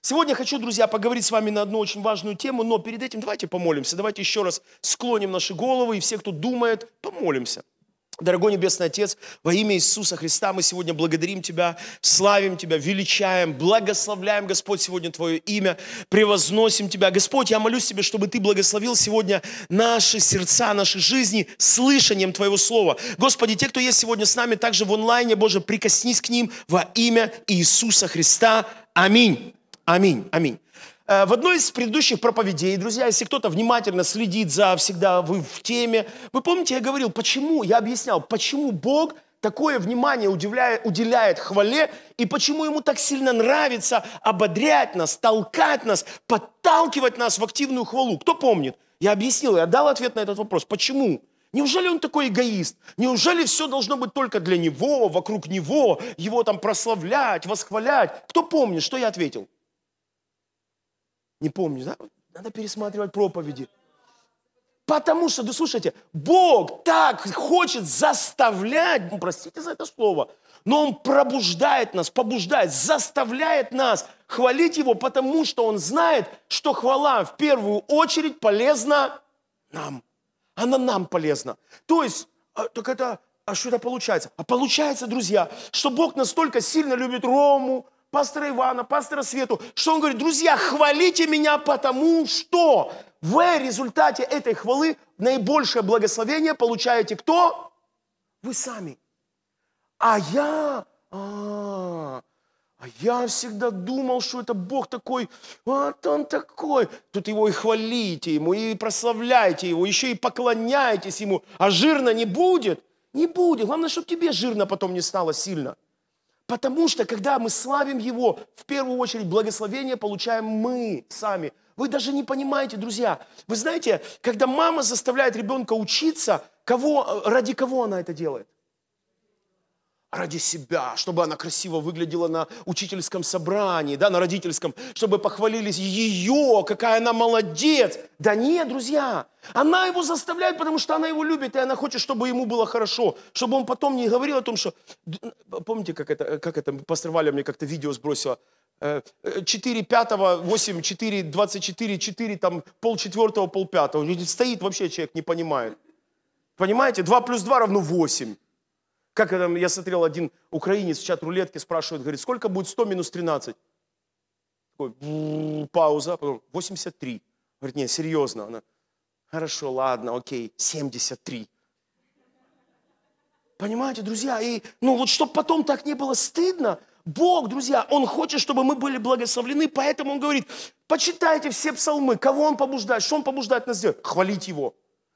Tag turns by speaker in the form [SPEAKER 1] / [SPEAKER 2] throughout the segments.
[SPEAKER 1] Сегодня хочу, друзья, поговорить с вами на одну очень важную тему, но перед этим давайте помолимся. Давайте еще раз склоним наши головы, и все, кто думает, помолимся. Дорогой Небесный Отец, во имя Иисуса Христа мы сегодня благодарим Тебя, славим Тебя, величаем, благословляем, Господь, сегодня Твое имя, превозносим Тебя. Господь, я молюсь Тебе, чтобы Ты благословил сегодня наши сердца, наши жизни слышанием Твоего Слова. Господи, те, кто есть сегодня с нами, также в онлайне, Боже, прикоснись к ним во имя Иисуса Христа. Аминь. Аминь, аминь. Э, в одной из предыдущих проповедей, друзья, если кто-то внимательно следит за всегда, вы в теме, вы помните, я говорил, почему, я объяснял, почему Бог такое внимание удивляет, уделяет хвале и почему ему так сильно нравится ободрять нас, толкать нас, подталкивать нас в активную хвалу. Кто помнит? Я объяснил, я дал ответ на этот вопрос. Почему? Неужели он такой эгоист? Неужели все должно быть только для него, вокруг него, его там прославлять, восхвалять? Кто помнит, что я ответил? Не помню, да? Надо пересматривать проповеди. Потому что, да слушайте, Бог так хочет заставлять, ну, простите за это слово, но Он пробуждает нас, побуждает, заставляет нас хвалить Его, потому что Он знает, что хвала в первую очередь полезна нам. Она нам полезна. То есть, а, так это, а что это получается? А получается, друзья, что Бог настолько сильно любит Рому, пастора Ивана, пастора Свету, что он говорит, друзья, хвалите меня, потому что в результате этой хвалы наибольшее благословение получаете кто? Вы сами. А я, а, а я всегда думал, что это Бог такой, вот он такой. Тут его и хвалите ему, и прославляйте его, еще и поклоняйтесь ему, а жирно не будет. Не будет. Главное, чтобы тебе жирно потом не стало сильно – Потому что, когда мы славим Его, в первую очередь благословение получаем мы сами. Вы даже не понимаете, друзья. Вы знаете, когда мама заставляет ребенка учиться, кого, ради кого она это делает? ради себя, чтобы она красиво выглядела на учительском собрании, да, на родительском, чтобы похвалились ее, какая она молодец. Да нет, друзья, она его заставляет, потому что она его любит, и она хочет, чтобы ему было хорошо, чтобы он потом не говорил о том, что... Помните, как это, как это пастор Валя мне как-то видео сбросила? 4 э, э, пятого, 8, 4, 24, 4, там, пол четвертого, пол пятого. Стоит вообще человек, не понимает. Понимаете? 2 плюс 2 равно 8. Как там, я смотрел, один украинец в чат рулетки спрашивает, говорит, сколько будет 100 минус 13? Такой, пауза, потом 83. Говорит, нет, серьезно. Она, хорошо, ладно, окей, 73. Понимаете, друзья, и ну вот чтобы потом так не было стыдно, Бог, друзья, Он хочет, чтобы мы были благословлены, поэтому Он говорит, почитайте все псалмы, кого Он побуждает, что Он побуждает нас делать, хвалить Его.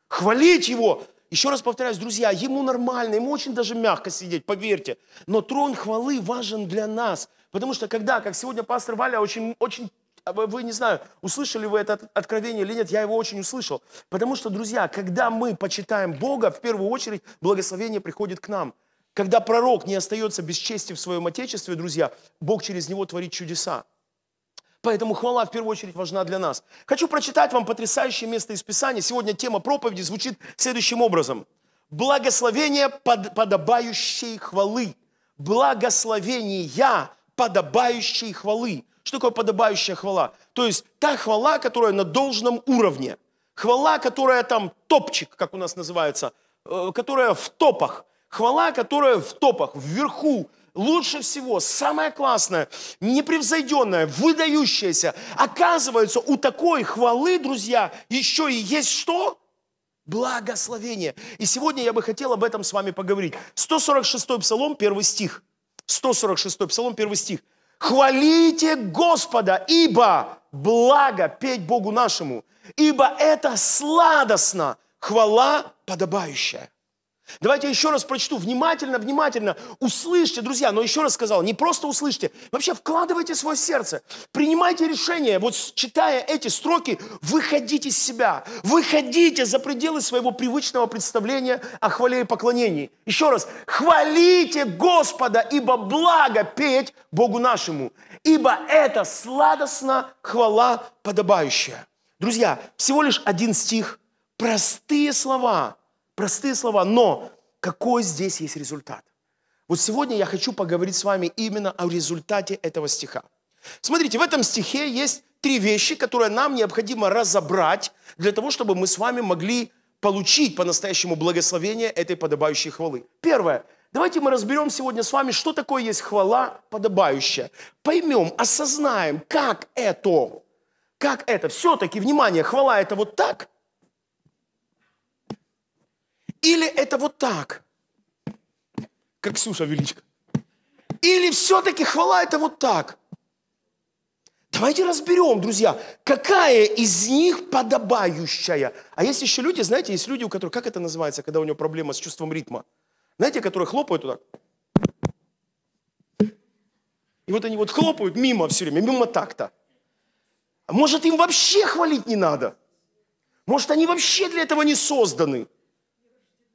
[SPEAKER 1] Хвалить Его, еще раз повторяюсь, друзья, ему нормально, ему очень даже мягко сидеть, поверьте. Но трон хвалы важен для нас. Потому что когда, как сегодня пастор Валя очень, очень а вы не знаю, услышали вы это откровение или нет, я его очень услышал. Потому что, друзья, когда мы почитаем Бога, в первую очередь благословение приходит к нам. Когда пророк не остается без чести в своем отечестве, друзья, Бог через него творит чудеса. Поэтому хвала в первую очередь важна для нас. Хочу прочитать вам потрясающее место из Писания. Сегодня тема проповеди звучит следующим образом. Благословение под, подобающей хвалы. Благословение я подобающей хвалы. Что такое подобающая хвала? То есть та хвала, которая на должном уровне. Хвала, которая там топчик, как у нас называется, э, которая в топах. Хвала, которая в топах, вверху, лучше всего, самое классное, непревзойденное, выдающееся. Оказывается, у такой хвалы, друзья, еще и есть что? Благословение. И сегодня я бы хотел об этом с вами поговорить. 146-й псалом, первый стих. 146-й псалом, первый стих. «Хвалите Господа, ибо благо петь Богу нашему, ибо это сладостно, хвала подобающая». Давайте еще раз прочту. Внимательно, внимательно. Услышьте, друзья, но еще раз сказал, не просто услышьте. Вообще вкладывайте свое сердце. Принимайте решение. Вот читая эти строки, выходите из себя. Выходите за пределы своего привычного представления о хвале и поклонении. Еще раз. Хвалите Господа, ибо благо петь Богу нашему. Ибо это сладостно хвала подобающая. Друзья, всего лишь один стих. Простые слова – Простые слова, но какой здесь есть результат? Вот сегодня я хочу поговорить с вами именно о результате этого стиха. Смотрите, в этом стихе есть три вещи, которые нам необходимо разобрать для того, чтобы мы с вами могли получить по-настоящему благословение этой подобающей хвалы. Первое. Давайте мы разберем сегодня с вами, что такое есть хвала подобающая. Поймем, осознаем, как это, как это. Все-таки, внимание, хвала это вот так, или это вот так, как Ксюша Величко. Или все-таки хвала это вот так. Давайте разберем, друзья, какая из них подобающая. А есть еще люди, знаете, есть люди, у которых, как это называется, когда у него проблема с чувством ритма? Знаете, которые хлопают вот так. И вот они вот хлопают мимо все время, мимо так-то. А может, им вообще хвалить не надо? Может, они вообще для этого не созданы?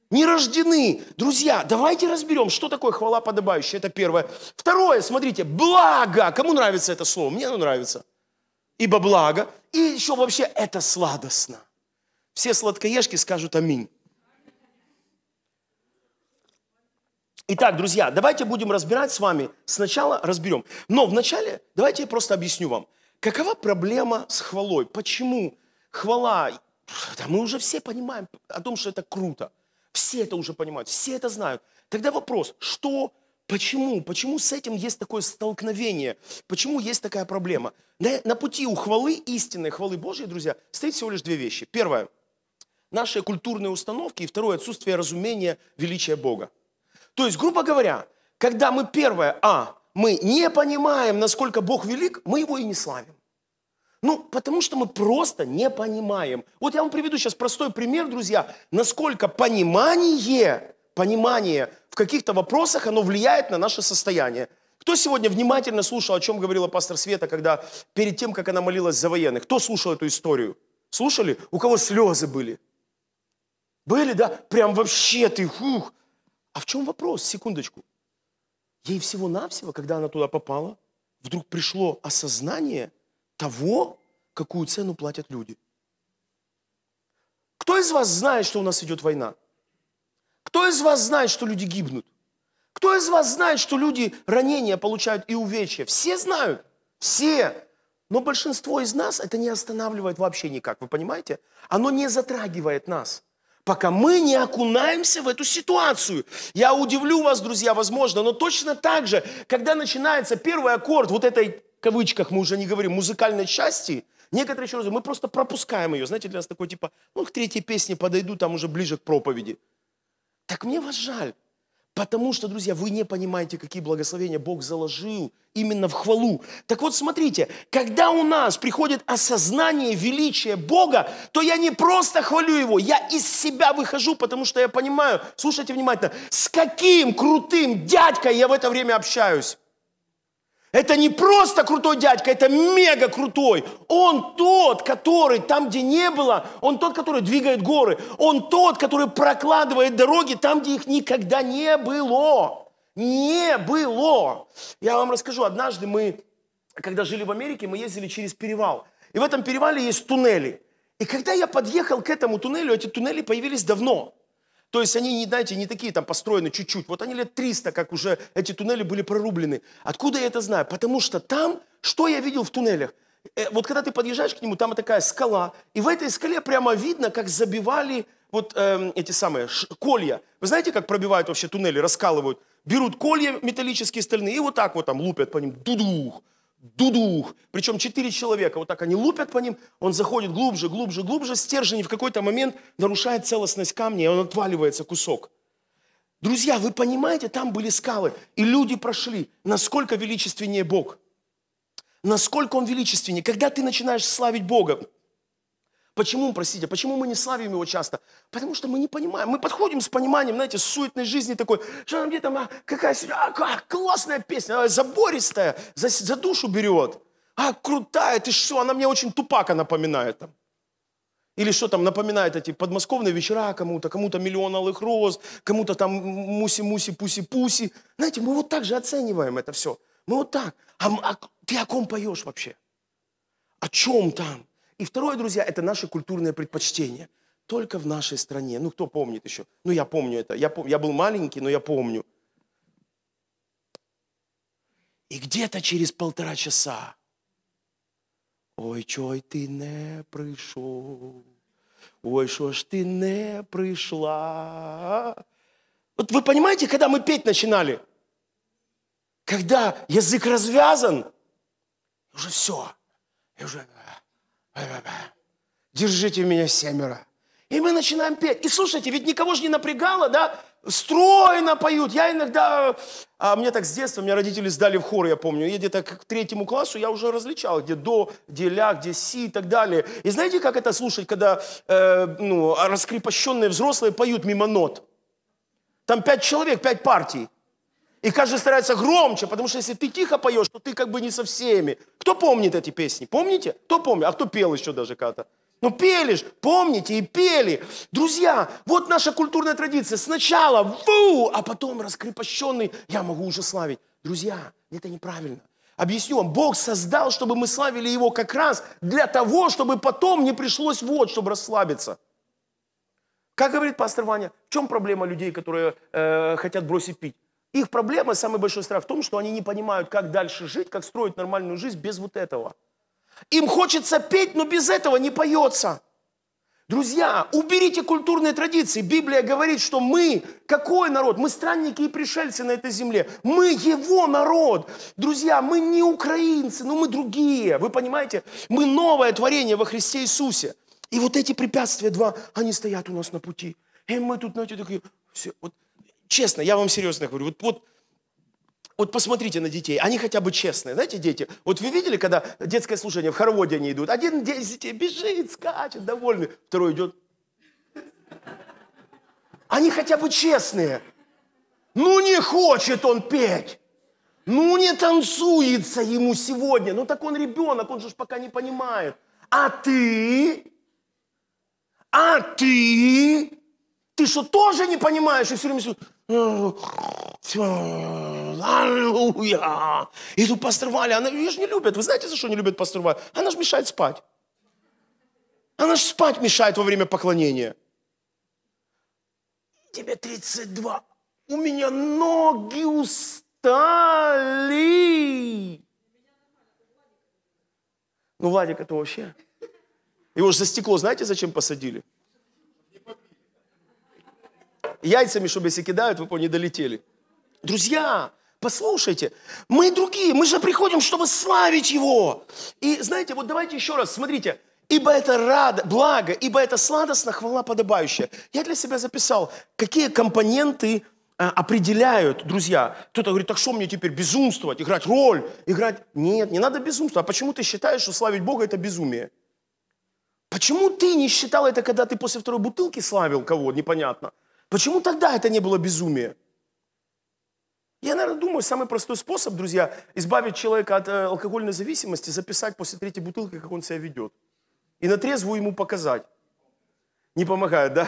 [SPEAKER 1] не рождены. Друзья, давайте разберем, что такое хвала подобающая. Это первое. Второе, смотрите, благо. Кому нравится это слово? Мне оно нравится. Ибо благо. И еще вообще это сладостно. Все сладкоежки скажут аминь. Итак, друзья, давайте будем разбирать с вами. Сначала разберем. Но вначале давайте я просто объясню вам. Какова проблема с хвалой? Почему хвала? Да мы уже все понимаем о том, что это круто. Все это уже понимают, все это знают. Тогда вопрос, что, почему, почему с этим есть такое столкновение, почему есть такая проблема? На, на пути у хвалы истинной, хвалы Божьей, друзья, стоит всего лишь две вещи. Первое, наши культурные установки, и второе, отсутствие разумения величия Бога. То есть, грубо говоря, когда мы первое, а, мы не понимаем, насколько Бог велик, мы его и не славим. Ну, потому что мы просто не понимаем. Вот я вам приведу сейчас простой пример, друзья, насколько понимание, понимание в каких-то вопросах, оно влияет на наше состояние. Кто сегодня внимательно слушал, о чем говорила пастор Света, когда перед тем, как она молилась за военных? Кто слушал эту историю? Слушали? У кого слезы были? Были, да? Прям вообще ты, хух. А в чем вопрос? Секундочку. Ей всего-навсего, когда она туда попала, вдруг пришло осознание, того, какую цену платят люди. Кто из вас знает, что у нас идет война? Кто из вас знает, что люди гибнут? Кто из вас знает, что люди ранения получают и увечья? Все знают, все. Но большинство из нас это не останавливает вообще никак, вы понимаете? Оно не затрагивает нас – пока мы не окунаемся в эту ситуацию. Я удивлю вас, друзья, возможно, но точно так же, когда начинается первый аккорд вот этой, в кавычках мы уже не говорим, музыкальной части, некоторые еще раз, мы просто пропускаем ее. Знаете, для нас такой типа, ну, к третьей песне подойду, там уже ближе к проповеди. Так мне вас жаль. Потому что, друзья, вы не понимаете, какие благословения Бог заложил именно в хвалу. Так вот, смотрите, когда у нас приходит осознание величия Бога, то я не просто хвалю Его, я из себя выхожу, потому что я понимаю, слушайте внимательно, с каким крутым дядькой я в это время общаюсь. Это не просто крутой дядька, это мега крутой. Он тот, который там, где не было, он тот, который двигает горы. Он тот, который прокладывает дороги там, где их никогда не было. Не было. Я вам расскажу, однажды мы, когда жили в Америке, мы ездили через перевал. И в этом перевале есть туннели. И когда я подъехал к этому туннелю, эти туннели появились давно. То есть они, не дайте, не такие там построены чуть-чуть. Вот они лет 300, как уже эти туннели были прорублены. Откуда я это знаю? Потому что там, что я видел в туннелях? Э, вот когда ты подъезжаешь к нему, там такая скала, и в этой скале прямо видно, как забивали вот э, эти самые колья. Вы знаете, как пробивают вообще туннели, раскалывают? Берут колья металлические стальные и вот так вот там лупят по ним, дудух дудух. Причем четыре человека, вот так они лупят по ним, он заходит глубже, глубже, глубже, стержень и в какой-то момент нарушает целостность камня, и он отваливается кусок. Друзья, вы понимаете, там были скалы, и люди прошли. Насколько величественнее Бог? Насколько Он величественнее? Когда ты начинаешь славить Бога, Почему, простите, почему мы не славим Его часто? Потому что мы не понимаем. Мы подходим с пониманием, знаете, суетной жизни такой, что там где то а, какая а, а, классная песня, а, забористая, за, за душу берет. А, крутая, ты что, она мне очень тупака напоминает там. Или что там напоминает эти подмосковные вечера кому-то, кому-то миллион алых роз, кому-то там муси-муси, пуси-пуси. Знаете, мы вот так же оцениваем это все. Мы вот так. А, а ты о ком поешь вообще? О чем там? И второе, друзья, это наше культурное предпочтение. Только в нашей стране. Ну, кто помнит еще? Ну, я помню это. Я, пом... я был маленький, но я помню. И где-то через полтора часа Ой, чой ты не пришел? Ой, что ж ты не пришла? Вот вы понимаете, когда мы петь начинали, когда язык развязан, уже все, и уже Держите меня семеро. И мы начинаем петь. И слушайте, ведь никого же не напрягало, да? Стройно поют. Я иногда... А мне так с детства, меня родители сдали в хор, я помню. Я где-то к третьему классу я уже различал, где до, где ля, где си и так далее. И знаете, как это слушать, когда э, ну, раскрепощенные взрослые поют мимо нот? Там пять человек, пять партий. И каждый старается громче, потому что если ты тихо поешь, то ты как бы не со всеми. Кто помнит эти песни? Помните? Кто помнит? А кто пел еще даже когда-то? Ну пели же, помните и пели. Друзья, вот наша культурная традиция. Сначала ву, а потом раскрепощенный я могу уже славить. Друзья, это неправильно. Объясню вам, Бог создал, чтобы мы славили Его как раз для того, чтобы потом не пришлось вот, чтобы расслабиться. Как говорит пастор Ваня, в чем проблема людей, которые э, хотят бросить пить? Их проблема, самый большой страх в том, что они не понимают, как дальше жить, как строить нормальную жизнь без вот этого. Им хочется петь, но без этого не поется. Друзья, уберите культурные традиции. Библия говорит, что мы какой народ? Мы странники и пришельцы на этой земле. Мы его народ. Друзья, мы не украинцы, но мы другие. Вы понимаете? Мы новое творение во Христе Иисусе. И вот эти препятствия два, они стоят у нас на пути. И мы тут, знаете, такие, все, вот честно, я вам серьезно говорю, вот, вот, вот посмотрите на детей, они хотя бы честные. Знаете, дети, вот вы видели, когда детское служение, в хороводе они идут, один детей бежит, скачет, довольный, второй идет. Они хотя бы честные. Ну не хочет он петь. Ну не танцуется ему сегодня. Ну так он ребенок, он же пока не понимает. А ты? А ты? Ты что, тоже не понимаешь? И все время Аллилуйя! И тут пастор Валя, она, ее же не любят. Вы знаете, за что не любят пастор Валя? Она же мешает спать. Она же спать мешает во время поклонения. Тебе 32. У меня ноги устали. Ну, Владик, это вообще... Его же за стекло, знаете, зачем посадили? яйцами, чтобы если кидают, вы не долетели. Друзья, послушайте, мы другие, мы же приходим, чтобы славить Его. И знаете, вот давайте еще раз, смотрите, Ибо это рада, благо, ибо это сладостно, хвала подобающая. Я для себя записал, какие компоненты а, определяют, друзья. Кто-то говорит, так что мне теперь безумствовать, играть роль, играть... Нет, не надо безумства. А почему ты считаешь, что славить Бога – это безумие? Почему ты не считал это, когда ты после второй бутылки славил кого? Непонятно. Почему тогда это не было безумие? Я, наверное, думаю, самый простой способ, друзья, избавить человека от э, алкогольной зависимости, записать после третьей бутылки, как он себя ведет. И на трезвую ему показать. Не помогает, да?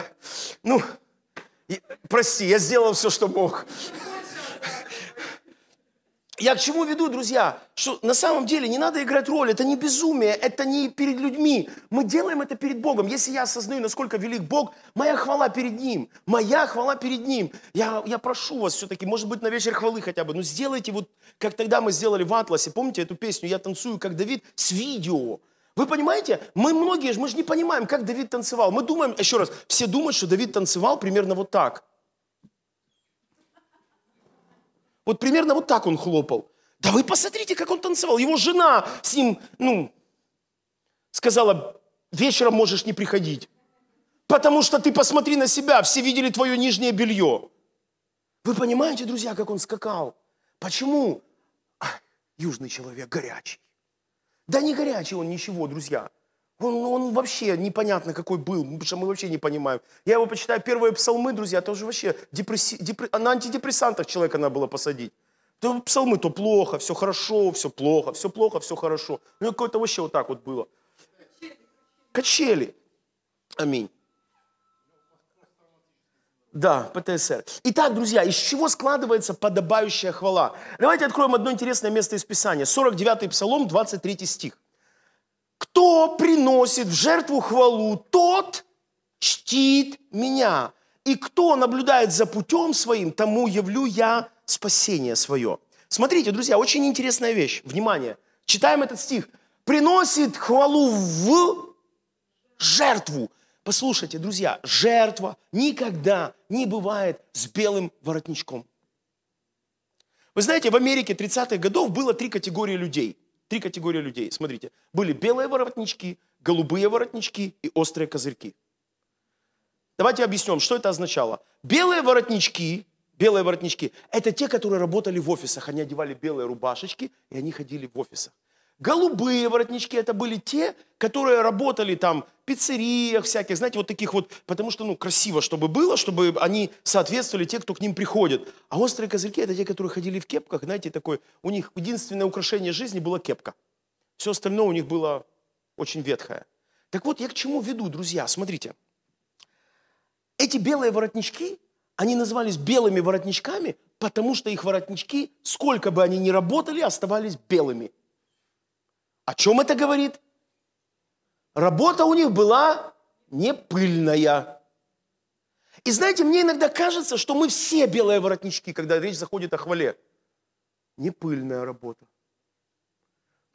[SPEAKER 1] Ну, прости, я сделал все, что мог. Я к чему веду, друзья? Что на самом деле не надо играть роль, это не безумие, это не перед людьми. Мы делаем это перед Богом. Если я осознаю, насколько велик Бог, моя хвала перед Ним, моя хвала перед Ним. Я, я прошу вас все-таки, может быть, на вечер хвалы хотя бы, но сделайте вот, как тогда мы сделали в «Атласе», помните эту песню «Я танцую, как Давид» с видео. Вы понимаете? Мы многие же, мы же не понимаем, как Давид танцевал. Мы думаем, еще раз, все думают, что Давид танцевал примерно вот так – Вот примерно вот так он хлопал. Да вы посмотрите, как он танцевал. Его жена с ним, ну, сказала, вечером можешь не приходить. Потому что ты посмотри на себя, все видели твое нижнее белье. Вы понимаете, друзья, как он скакал? Почему? А, южный человек горячий. Да не горячий он ничего, друзья. Он, он вообще непонятно какой был, потому что мы вообще не понимаем. Я его почитаю, первые псалмы, друзья, это уже вообще депресси, депр... А на антидепрессантах человека надо было посадить. То псалмы, то плохо, все хорошо, все плохо, все плохо, все хорошо. У него какое-то вообще вот так вот было. Качели. Аминь. Да, ПТСР. Итак, друзья, из чего складывается подобающая хвала? Давайте откроем одно интересное место из Писания. 49-й Псалом, 23 стих. Кто приносит в жертву хвалу, тот чтит меня. И кто наблюдает за путем своим, тому явлю я спасение свое. Смотрите, друзья, очень интересная вещь. Внимание. Читаем этот стих. Приносит хвалу в жертву. Послушайте, друзья, жертва никогда не бывает с белым воротничком. Вы знаете, в Америке 30-х годов было три категории людей – Три категории людей. Смотрите, были белые воротнички, голубые воротнички и острые козырьки. Давайте объясним, что это означало. Белые воротнички, белые воротнички, это те, которые работали в офисах. Они одевали белые рубашечки, и они ходили в офисах. Голубые воротнички это были те, которые работали там в пиццериях всяких, знаете, вот таких вот, потому что, ну, красиво, чтобы было, чтобы они соответствовали те, кто к ним приходит. А острые козырьки это те, которые ходили в кепках, знаете, такой, у них единственное украшение жизни было кепка. Все остальное у них было очень ветхое. Так вот, я к чему веду, друзья, смотрите. Эти белые воротнички, они назывались белыми воротничками, потому что их воротнички, сколько бы они ни работали, оставались белыми. О чем это говорит? Работа у них была не пыльная. И знаете, мне иногда кажется, что мы все белые воротнички, когда речь заходит о хвале. Не пыльная работа.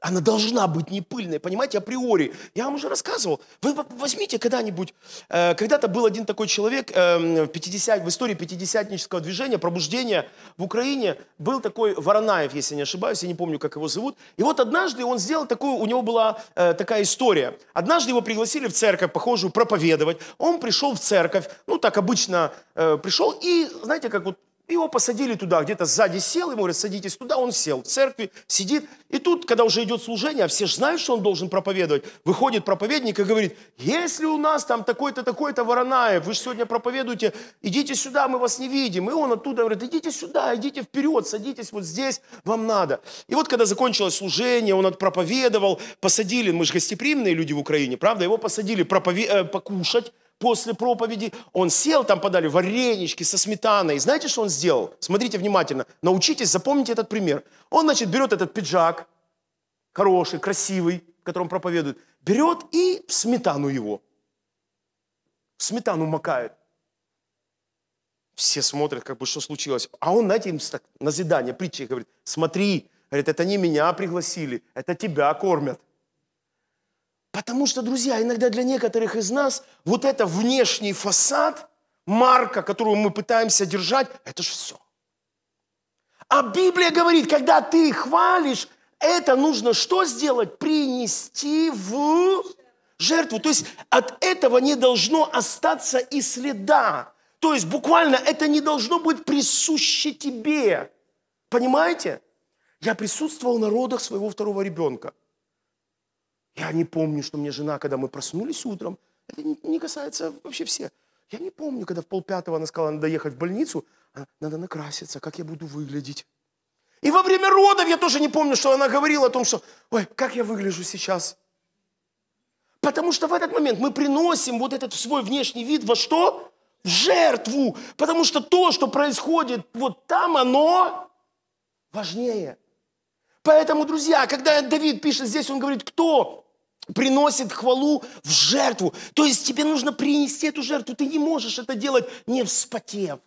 [SPEAKER 1] Она должна быть не пыльной, понимаете, априори. Я вам уже рассказывал. Вы возьмите когда-нибудь. Э, когда-то был один такой человек э, в, 50, в истории пятидесятнического движения, пробуждения в Украине. Был такой Воронаев, если не ошибаюсь, я не помню, как его зовут. И вот однажды он сделал такую, у него была э, такая история. Однажды его пригласили в церковь, похожую, проповедовать. Он пришел в церковь, ну так обычно э, пришел, и знаете, как вот его посадили туда, где-то сзади сел, ему говорят, садитесь туда, он сел в церкви, сидит. И тут, когда уже идет служение, а все же знают, что он должен проповедовать, выходит проповедник и говорит, если у нас там такой-то, такой-то Воронаев, вы же сегодня проповедуете, идите сюда, мы вас не видим. И он оттуда говорит, идите сюда, идите вперед, садитесь вот здесь, вам надо. И вот, когда закончилось служение, он проповедовал, посадили, мы же гостеприимные люди в Украине, правда, его посадили пропове- э, покушать, после проповеди. Он сел, там подали варенички со сметаной. И знаете, что он сделал? Смотрите внимательно. Научитесь, запомните этот пример. Он, значит, берет этот пиджак, хороший, красивый, в котором проповедует, берет и в сметану его. В сметану макает. Все смотрят, как бы, что случилось. А он, знаете, им так, назидание, притчи говорит, смотри, говорит, это не меня пригласили, это тебя кормят. Потому что, друзья, иногда для некоторых из нас вот это внешний фасад, марка, которую мы пытаемся держать, это же все. А Библия говорит, когда ты хвалишь, это нужно что сделать? Принести в жертву. То есть от этого не должно остаться и следа. То есть буквально это не должно быть присуще тебе. Понимаете? Я присутствовал на родах своего второго ребенка – я не помню, что мне жена, когда мы проснулись утром, это не касается вообще всех. Я не помню, когда в полпятого она сказала, надо ехать в больницу, надо накраситься, как я буду выглядеть. И во время родов я тоже не помню, что она говорила о том, что, ой, как я выгляжу сейчас. Потому что в этот момент мы приносим вот этот свой внешний вид во что? В жертву. Потому что то, что происходит вот там, оно важнее. Поэтому, друзья, когда Давид пишет здесь, он говорит, кто приносит хвалу в жертву. То есть тебе нужно принести эту жертву. Ты не можешь это делать, не вспотев.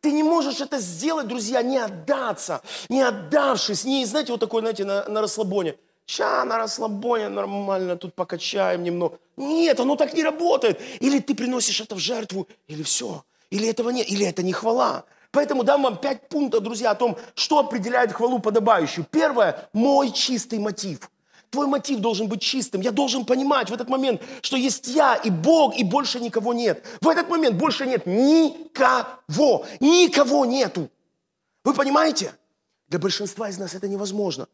[SPEAKER 1] Ты не можешь это сделать, друзья, не отдаться, не отдавшись, не, знаете, вот такой, знаете, на, на расслабоне. Ща на расслабоне нормально, тут покачаем немного. Нет, оно так не работает. Или ты приносишь это в жертву, или все. Или этого нет, или это не хвала. Поэтому дам вам пять пунктов, друзья, о том, что определяет хвалу подобающую. Первое – мой чистый мотив – Твой мотив должен быть чистым. Я должен понимать в этот момент, что есть я и Бог, и больше никого нет. В этот момент больше нет никого. Никого нету. Вы понимаете? Для большинства из нас это невозможно.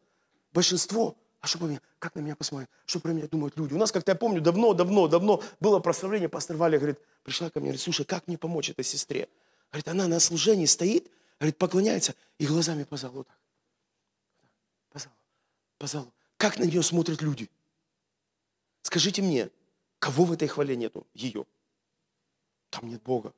[SPEAKER 1] Большинство а что про меня? Как на меня посмотрят? Что про меня думают люди? У нас, как-то я помню, давно, давно, давно было прославление. Пастор Валя говорит, пришла ко мне, говорит, слушай, как мне помочь этой сестре? Говорит, она на служении стоит, говорит, поклоняется и глазами по залу так. По залу, по залу. Как на нее смотрят люди? Скажите мне, кого в этой хвале нету? Ее. Там нет Бога.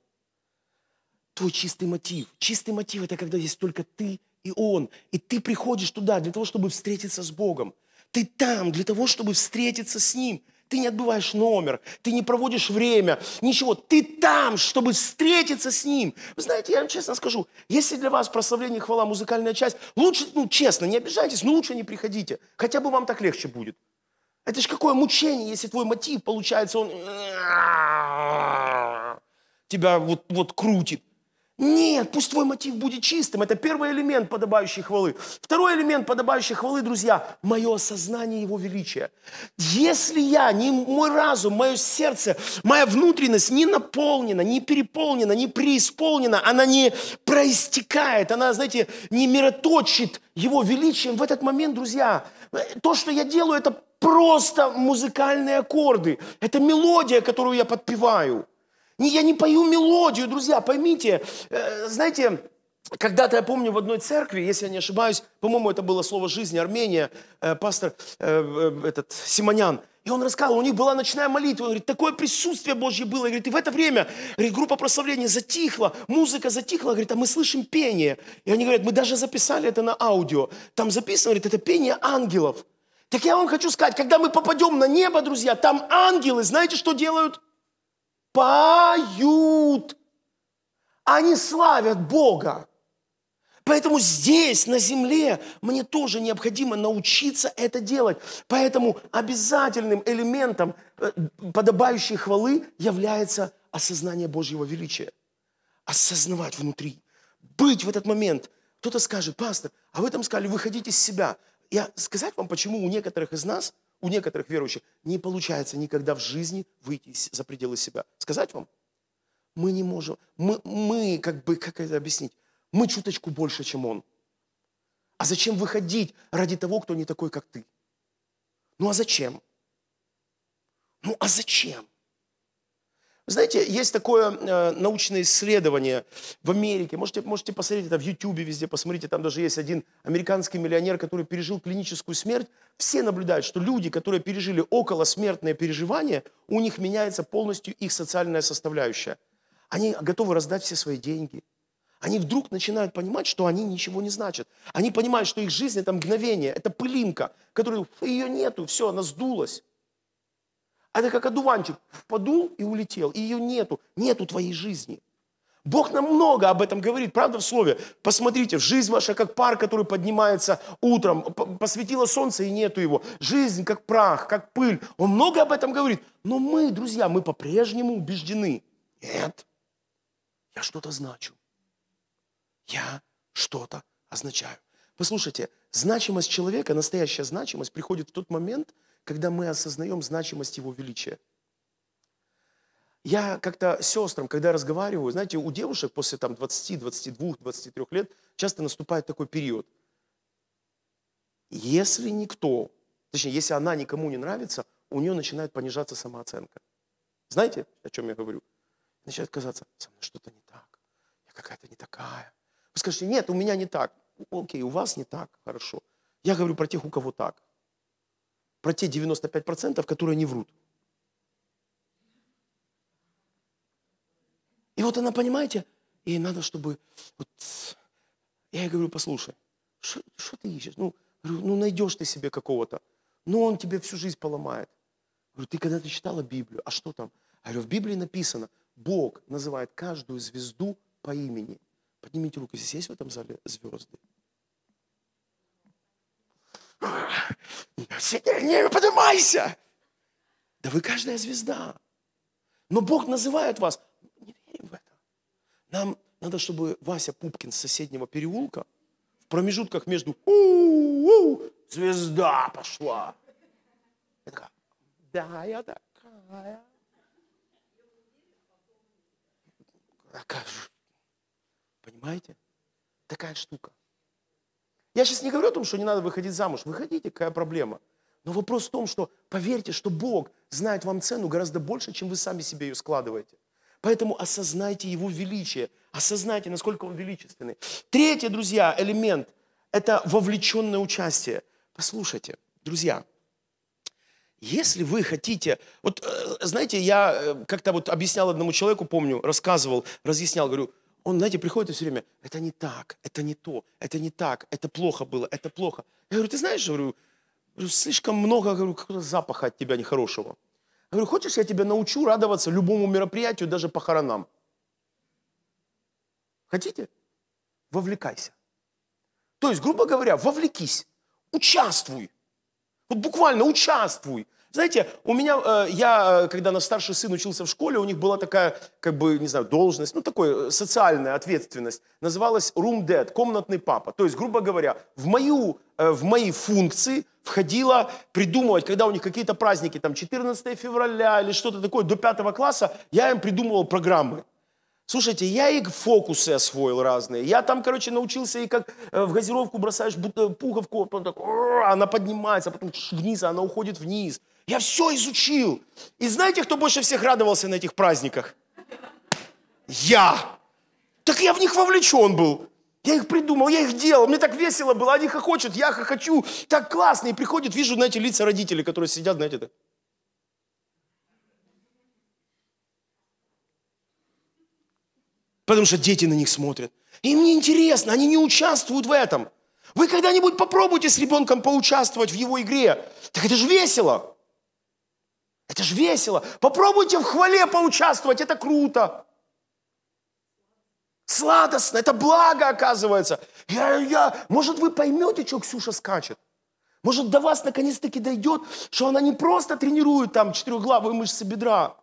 [SPEAKER 1] Твой чистый мотив. Чистый мотив – это когда есть только ты и Он. И ты приходишь туда для того, чтобы встретиться с Богом. Ты там для того, чтобы встретиться с Ним – ты не отбываешь номер, ты не проводишь время, ничего. Ты там, чтобы встретиться с Ним. Вы знаете, я вам честно скажу, если для вас прославление, хвала, музыкальная часть, лучше, ну честно, не обижайтесь, но лучше не приходите. Хотя бы вам так легче будет. Это ж какое мучение, если твой мотив получается, он тебя вот, вот крутит. Нет, пусть твой мотив будет чистым. Это первый элемент подобающей хвалы. Второй элемент подобающей хвалы, друзья, мое осознание Его величия. Если я, не мой разум, мое сердце, моя внутренность не наполнена, не переполнена, не преисполнена, она не проистекает, она, знаете, не мироточит Его величием, в этот момент, друзья, то, что я делаю, это просто музыкальные аккорды. Это мелодия, которую я подпеваю. Не, я не пою мелодию, друзья, поймите. Э, знаете, когда-то я помню в одной церкви, если я не ошибаюсь, по-моему, это было слово жизни Армения, э, пастор э, этот Симонян, и он рассказывал, у них была ночная молитва. Он говорит, такое присутствие Божье было. И, говорит, и в это время говорит, группа прославления затихла, музыка затихла. Говорит, а мы слышим пение. И они говорят, мы даже записали это на аудио. Там записано, говорит, это пение ангелов. Так я вам хочу сказать, когда мы попадем на небо, друзья, там ангелы, знаете, что делают? поют, они славят Бога. Поэтому здесь, на земле, мне тоже необходимо научиться это делать. Поэтому обязательным элементом э, подобающей хвалы является осознание Божьего величия. Осознавать внутри, быть в этот момент. Кто-то скажет, пастор, а вы там сказали, выходите из себя. Я сказать вам, почему у некоторых из нас – у некоторых верующих не получается никогда в жизни выйти за пределы себя. Сказать вам? Мы не можем. Мы, мы как бы, как это объяснить? Мы чуточку больше, чем он. А зачем выходить ради того, кто не такой, как ты? Ну а зачем? Ну а зачем? Знаете, есть такое э, научное исследование в Америке. Можете, можете посмотреть это в Ютубе везде, посмотрите. Там даже есть один американский миллионер, который пережил клиническую смерть. Все наблюдают, что люди, которые пережили околосмертное переживание, у них меняется полностью их социальная составляющая. Они готовы раздать все свои деньги. Они вдруг начинают понимать, что они ничего не значат. Они понимают, что их жизнь – это мгновение, это пылинка, которую ее нету, все, она сдулась. Это а как одуванчик. Впадул и улетел. И ее нету. Нету твоей жизни. Бог нам много об этом говорит, правда, в Слове. Посмотрите, жизнь ваша как пар, который поднимается утром. Посветило солнце и нету его. Жизнь как прах, как пыль. Он много об этом говорит. Но мы, друзья, мы по-прежнему убеждены. Нет, я что-то значу. Я что-то означаю. Послушайте, значимость человека, настоящая значимость приходит в тот момент – когда мы осознаем значимость Его величия. Я как-то сестрам, когда разговариваю, знаете, у девушек после там 20, 22, 23 лет часто наступает такой период. Если никто, точнее, если она никому не нравится, у нее начинает понижаться самооценка. Знаете, о чем я говорю? Начинает казаться, со мной что-то не так, я какая-то не такая. Вы скажете, нет, у меня не так. Окей, у вас не так, хорошо. Я говорю про тех, у кого так про те 95%, которые не врут. И вот она, понимаете, ей надо, чтобы... Вот, я ей говорю, послушай, что ты ищешь? Ну, говорю, ну найдешь ты себе какого-то. Ну, он тебе всю жизнь поломает. Говорю, ты когда-то читала Библию, а что там? Я говорю, в Библии написано, Бог называет каждую звезду по имени. Поднимите руку, здесь есть в этом зале звезды? не поднимайся. Да вы каждая звезда. Но Бог называет вас. Не верим в это. Нам надо, чтобы Вася Пупкин с соседнего переулка в промежутках между «У-у-у» звезда пошла. Я такая, да, я такая. Понимаете? Такая штука. Я сейчас не говорю о том, что не надо выходить замуж. Выходите, какая проблема. Но вопрос в том, что поверьте, что Бог знает вам цену гораздо больше, чем вы сами себе ее складываете. Поэтому осознайте Его величие, осознайте, насколько Он величественный. Третий, друзья, элемент – это вовлеченное участие. Послушайте, друзья, если вы хотите, вот э, знаете, я э, как-то вот объяснял одному человеку, помню, рассказывал, разъяснял, говорю – он, знаете, приходит и все время, это не так, это не то, это не так, это плохо было, это плохо. Я говорю, ты знаешь, я говорю, слишком много говорю, какого-то запаха от тебя нехорошего. Я говорю, хочешь, я тебя научу радоваться любому мероприятию, даже похоронам? Хотите? Вовлекайся. То есть, грубо говоря, вовлекись, участвуй. Вот буквально участвуй. Знаете, у меня, э, я, э, когда наш старший сын учился в школе, у них была такая, как бы, не знаю, должность, ну, такой э, социальная ответственность. Называлась room dad, комнатный папа. То есть, грубо говоря, в мою в мои функции входило придумывать, когда у них какие-то праздники, там 14 февраля или что-то такое, до 5 класса, я им придумывал программы. Слушайте, я и фокусы освоил разные. Я там, короче, научился и как в газировку бросаешь пуговку, а потом так, а, она поднимается, а потом вниз, она уходит вниз. Я все изучил. И знаете, кто больше всех радовался на этих праздниках? Я. Так я в них вовлечен был. Я их придумал, я их делал, мне так весело было, они хохочут, я хочу, так классно. И приходит, вижу, знаете, лица родителей, которые сидят, знаете, так. Потому что дети на них смотрят. И мне интересно, они не участвуют в этом. Вы когда-нибудь попробуйте с ребенком поучаствовать в его игре. Так это же весело. Это же весело. Попробуйте в хвале поучаствовать, это круто. Сладостно, это благо оказывается. Я, я, может, вы поймете, что Ксюша скачет. Может, до вас наконец-таки дойдет, что она не просто тренирует там четырехглавые мышцы бедра,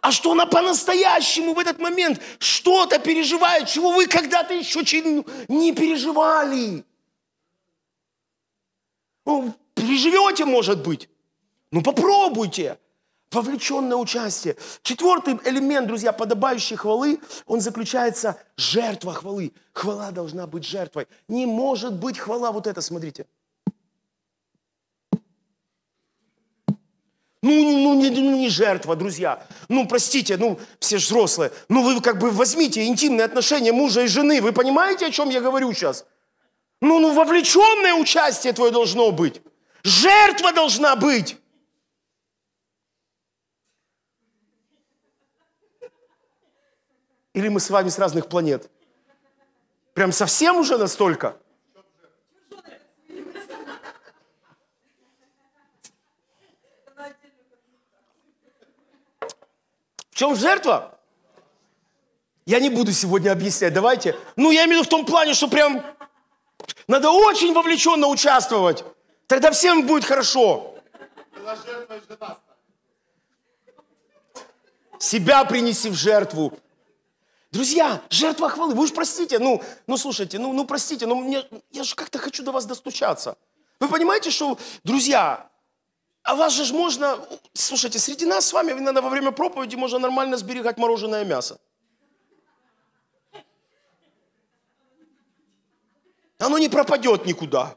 [SPEAKER 1] а что она по-настоящему в этот момент что-то переживает, чего вы когда-то еще не переживали. Ну, переживете, может быть. Ну попробуйте! Вовлеченное участие. Четвертый элемент, друзья, подобающей хвалы, он заключается жертва хвалы. Хвала должна быть жертвой. Не может быть хвала вот это, смотрите. Ну, ну, ну, не, ну, не жертва, друзья. Ну, простите, ну, все же взрослые. Ну, вы как бы возьмите интимные отношения мужа и жены. Вы понимаете, о чем я говорю сейчас? Ну, ну, вовлеченное участие твое должно быть. Жертва должна быть. Или мы с вами с разных планет? Прям совсем уже настолько? В чем жертва? Я не буду сегодня объяснять, давайте. Ну, я имею в виду в том плане, что прям надо очень вовлеченно участвовать. Тогда всем будет хорошо. Себя принеси в жертву, Друзья, жертва хвалы, вы уж простите, ну, ну слушайте, ну, ну простите, но ну, мне, я же как-то хочу до вас достучаться. Вы понимаете, что, друзья, а вас же можно, слушайте, среди нас с вами, наверное, во время проповеди можно нормально сберегать мороженое мясо. Оно не пропадет никуда.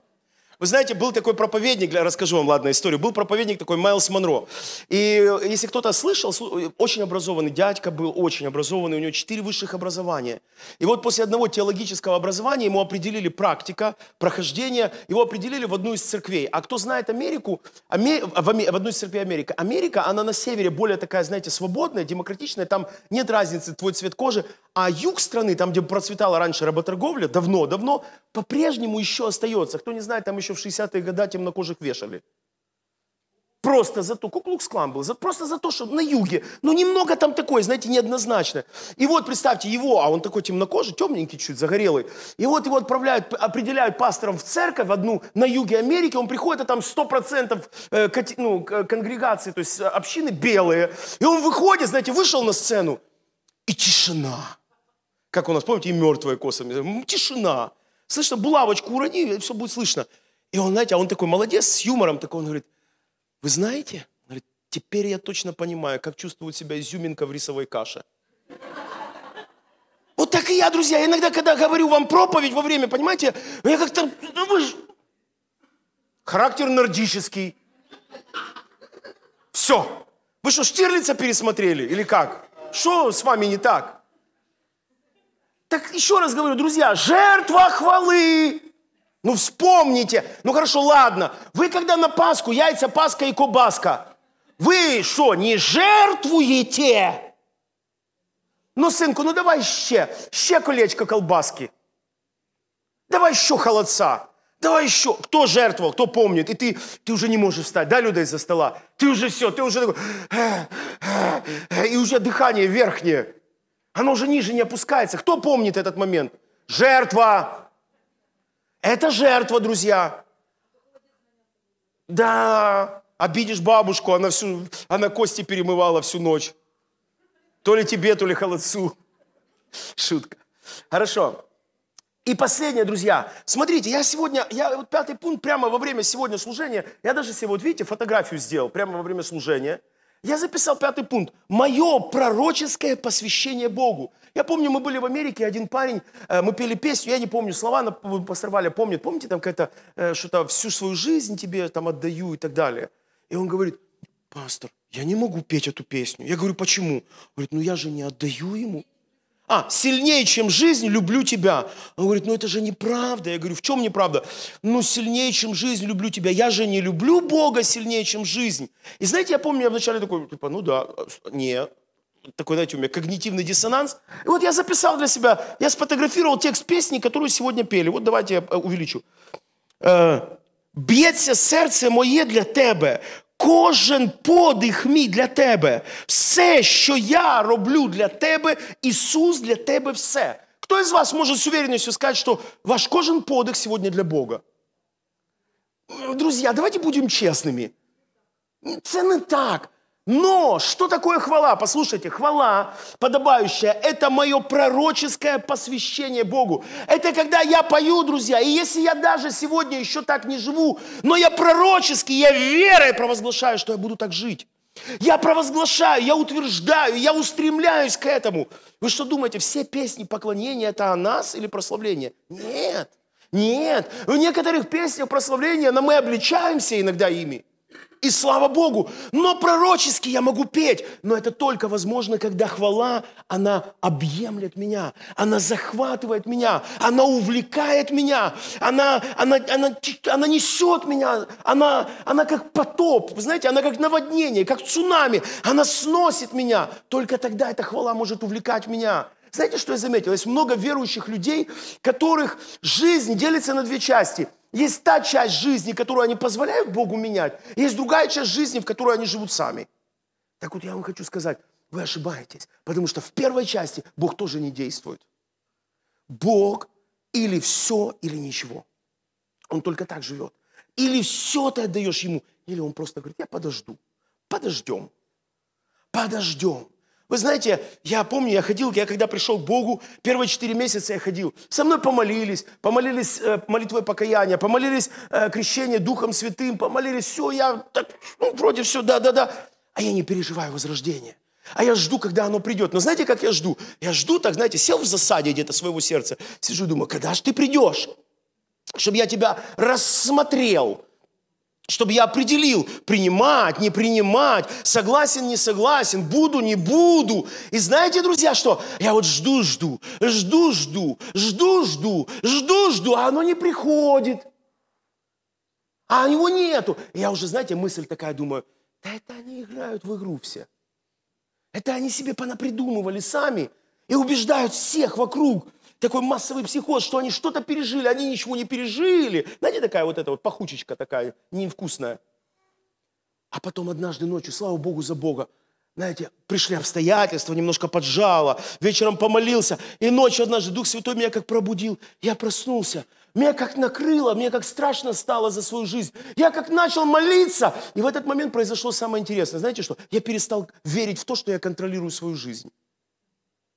[SPEAKER 1] Вы знаете, был такой проповедник, расскажу вам, ладно, историю. Был проповедник такой Майлз Монро. И если кто-то слышал, э, очень образованный дядька был, очень образованный, у него четыре высших образования. И вот после одного теологического образования ему определили практика, прохождение, его определили в одну из церквей. А кто знает Америку, Амер... в, Амер... в одну из церквей Америка, Америка, она на севере более такая, знаете, свободная, демократичная, там нет разницы твой цвет кожи, а юг страны, там, где процветала раньше работорговля, давно-давно, по-прежнему еще остается. Кто не знает, там еще еще в 60-е годы темнокожих вешали. Просто за то, Куклукс-клан был, за, просто за то, что на юге. Ну, немного там такое, знаете, неоднозначно. И вот, представьте, его, а он такой темнокожий, темненький чуть, загорелый. И вот его отправляют, определяют пастором в церковь одну на юге Америки. Он приходит, а там 100% э, кати, ну, конгрегации, то есть э, общины белые. И он выходит, знаете, вышел на сцену, и тишина. Как у нас, помните, и мертвые косами. Тишина. Слышно, булавочку урони, все будет слышно. И он, знаете, а он такой молодец, с юмором такой, он говорит, вы знаете, он говорит, теперь я точно понимаю, как чувствует себя изюминка в рисовой каше. Вот так и я, друзья, иногда, когда говорю вам проповедь во время, понимаете, я как-то, ну, характер нордический. Все. Вы что, Штирлица пересмотрели или как? Что с вами не так? Так еще раз говорю, друзья, жертва хвалы ну вспомните. Ну хорошо, ладно. Вы когда на Пасху, яйца, Пасха и кубаска, вы что, не жертвуете? Ну, сынку, ну давай еще, еще колечко колбаски. Давай еще холодца. Давай еще. Кто жертвовал, кто помнит. И ты, ты уже не можешь встать, да, Люда, из-за стола? Ты уже все, ты уже такой... «Э, э, э», и уже дыхание верхнее. Оно уже ниже не опускается. Кто помнит этот момент? Жертва. Это жертва, друзья. Да, обидишь бабушку, она, всю, она кости перемывала всю ночь. То ли тебе, то ли холодцу. Шутка. Хорошо. И последнее, друзья. Смотрите, я сегодня, я вот пятый пункт прямо во время сегодня служения, я даже сегодня, вот видите, фотографию сделал прямо во время служения. Я записал пятый пункт. Мое пророческое посвящение Богу. Я помню, мы были в Америке, один парень, э, мы пели песню, я не помню слова, на пастор Валя помнит, помните, там какая-то, э, что-то всю свою жизнь тебе там отдаю и так далее. И он говорит, пастор, я не могу петь эту песню. Я говорю, почему? Он говорит, ну я же не отдаю ему а, сильнее, чем жизнь, люблю тебя. Он говорит, ну это же неправда. Я говорю, в чем неправда? Ну сильнее, чем жизнь, люблю тебя. Я же не люблю Бога сильнее, чем жизнь. И знаете, я помню, я вначале такой, типа, ну да, э, не, такой, знаете, у меня когнитивный диссонанс. И вот я записал для себя, я сфотографировал текст песни, которую сегодня пели. Вот давайте я э, увеличу. «Э, Бьется сердце моє для тебя. Кожен подих мій для тебе. Все, що я роблю для тебе, Ісус для тебе все. Кто из вас может с уверенностью сказать, что ваш кожен подых сегодня для Бога? Друзья, давайте будем честными. Це не так. Но что такое хвала? Послушайте, хвала подобающая – это мое пророческое посвящение Богу. Это когда я пою, друзья, и если я даже сегодня еще так не живу, но я пророчески, я верой провозглашаю, что я буду так жить. Я провозглашаю, я утверждаю, я устремляюсь к этому. Вы что думаете, все песни поклонения – это о нас или прославление? Нет, нет. В некоторых песнях прославления, но мы обличаемся иногда ими – и слава Богу, но пророчески я могу петь, но это только возможно, когда хвала, она объемлет меня, она захватывает меня, она увлекает меня, она, она, она, она несет меня, она, она как потоп, вы знаете, она как наводнение, как цунами, она сносит меня. Только тогда эта хвала может увлекать меня. Знаете, что я заметил? Есть много верующих людей, которых жизнь делится на две части – есть та часть жизни, которую они позволяют Богу менять, есть другая часть жизни, в которой они живут сами. Так вот я вам хочу сказать, вы ошибаетесь, потому что в первой части Бог тоже не действует. Бог или все, или ничего. Он только так живет. Или все ты отдаешь ему, или он просто говорит, я подожду, подождем, подождем. Вы знаете, я помню, я ходил, я когда пришел к Богу, первые четыре месяца я ходил. Со мной помолились, помолились э, молитвой покаяния, помолились э, крещение Духом Святым, помолились, все, я так, ну, вроде все, да-да-да. А я не переживаю возрождение. А я жду, когда оно придет. Но знаете, как я жду? Я жду так, знаете, сел в засаде где-то своего сердца, сижу, думаю, когда же ты придешь? Чтобы я тебя рассмотрел, чтобы я определил, принимать, не принимать, согласен, не согласен, буду, не буду. И знаете, друзья, что? Я вот жду, жду, жду, жду, жду, жду, жду, жду, а оно не приходит. А его нету. И я уже, знаете, мысль такая думаю, да это они играют в игру все. Это они себе понапридумывали сами и убеждают всех вокруг, такой массовый психоз, что они что-то пережили, они ничего не пережили. Знаете, такая вот эта вот пахучечка такая невкусная. А потом однажды ночью, слава Богу за Бога, знаете, пришли обстоятельства, немножко поджало, вечером помолился, и ночью однажды Дух Святой меня как пробудил, я проснулся, меня как накрыло, мне как страшно стало за свою жизнь, я как начал молиться, и в этот момент произошло самое интересное, знаете что, я перестал верить в то, что я контролирую свою жизнь.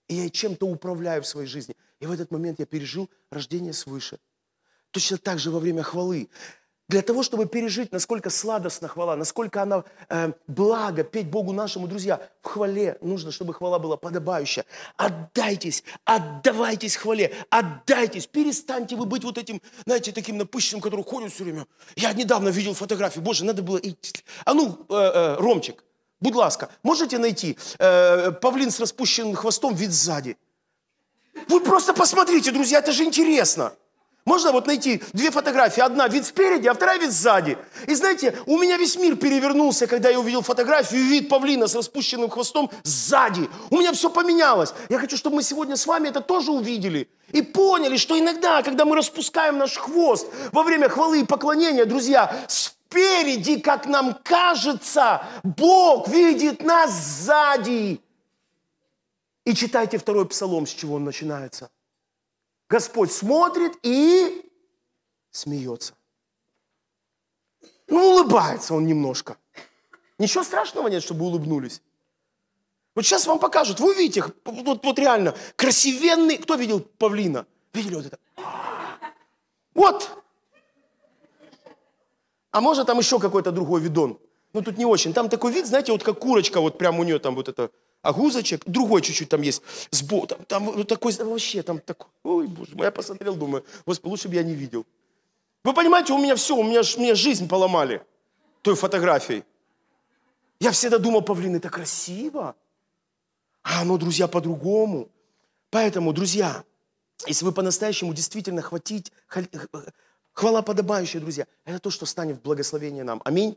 [SPEAKER 1] И я чем-то управляю в своей жизни. И в этот момент я пережил рождение свыше. Точно так же во время хвалы. Для того, чтобы пережить, насколько сладостна хвала, насколько она э, благо петь Богу нашему, друзья, в хвале нужно, чтобы хвала была подобающая. Отдайтесь, отдавайтесь хвале, отдайтесь. Перестаньте вы быть вот этим, знаете, таким напыщенным, который ходит все время. Я недавно видел фотографию, боже, надо было идти. А ну, э, э, Ромчик, Будь ласка, можете найти э, павлин с распущенным хвостом вид сзади? Вы просто посмотрите, друзья, это же интересно. Можно вот найти две фотографии, одна вид спереди, а вторая вид сзади. И знаете, у меня весь мир перевернулся, когда я увидел фотографию вид павлина с распущенным хвостом сзади. У меня все поменялось. Я хочу, чтобы мы сегодня с вами это тоже увидели. И поняли, что иногда, когда мы распускаем наш хвост во время хвалы и поклонения, друзья, с спереди, как нам кажется, Бог видит нас сзади. И читайте второй псалом, с чего он начинается. Господь смотрит и смеется. Ну, улыбается он немножко. Ничего страшного нет, чтобы улыбнулись. Вот сейчас вам покажут, вы увидите, вот, вот реально, красивенный, кто видел павлина? Видели вот это? Вот, а можно там еще какой-то другой видон? Ну, тут не очень. Там такой вид, знаете, вот как курочка, вот прям у нее там вот это агузочек. Другой чуть-чуть там есть. С ботом. Там вот такой, вообще там такой. Ой, боже мой, я посмотрел, думаю, господи, лучше бы я не видел. Вы понимаете, у меня все, у меня, мне жизнь поломали той фотографией. Я всегда думал, павлин, это красиво. А оно, друзья, по-другому. Поэтому, друзья, если вы по-настоящему действительно хватить Хвала подобающая, друзья, это то, что станет в благословение нам. Аминь.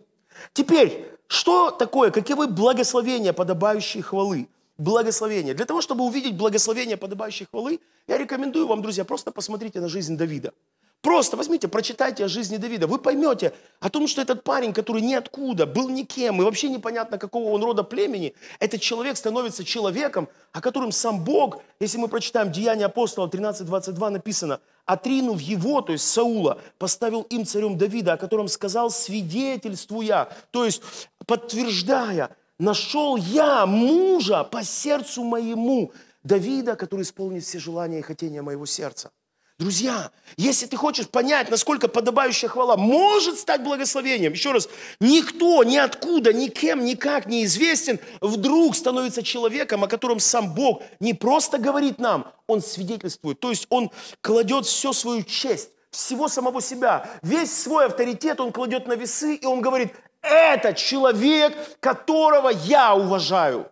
[SPEAKER 1] Теперь, что такое, каковы благословения подобающие хвалы? Благословение. Для того, чтобы увидеть благословение подобающей хвалы, я рекомендую вам, друзья, просто посмотрите на жизнь Давида. Просто возьмите, прочитайте о жизни Давида. Вы поймете о том, что этот парень, который ниоткуда, был никем, и вообще непонятно, какого он рода племени, этот человек становится человеком, о котором сам Бог, если мы прочитаем Деяния апостола 13.22, написано, отринув его, то есть Саула, поставил им царем Давида, о котором сказал свидетельствуя, то есть подтверждая, нашел я мужа по сердцу моему, Давида, который исполнит все желания и хотения моего сердца. Друзья, если ты хочешь понять, насколько подобающая хвала может стать благословением, еще раз, никто, ниоткуда, никем, никак не известен, вдруг становится человеком, о котором сам Бог не просто говорит нам, Он свидетельствует, то есть Он кладет все свою честь, всего самого себя, весь свой авторитет Он кладет на весы, и Он говорит, это человек, которого я уважаю.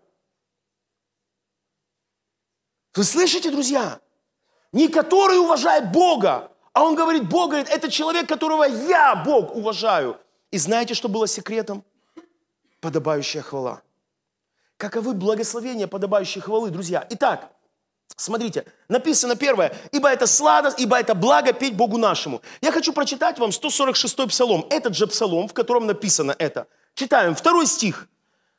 [SPEAKER 1] Вы слышите, друзья? не который уважает Бога, а он говорит, Бог говорит, это человек, которого я, Бог, уважаю. И знаете, что было секретом? Подобающая хвала. Каковы благословения подобающей хвалы, друзья? Итак, смотрите, написано первое, ибо это сладость, ибо это благо петь Богу нашему. Я хочу прочитать вам 146-й псалом, этот же псалом, в котором написано это. Читаем второй стих.